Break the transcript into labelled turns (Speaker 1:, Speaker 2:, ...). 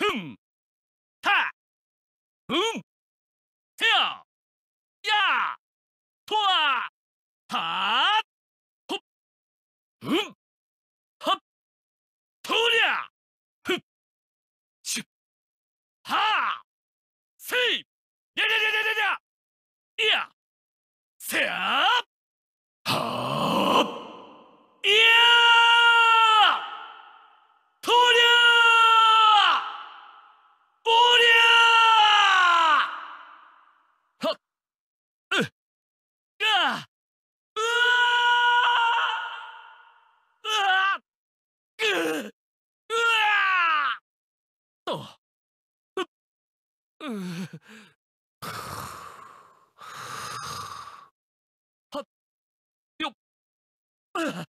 Speaker 1: ふんたうんてややとわたほっうんはっとりゃふっしゅはせいだはっ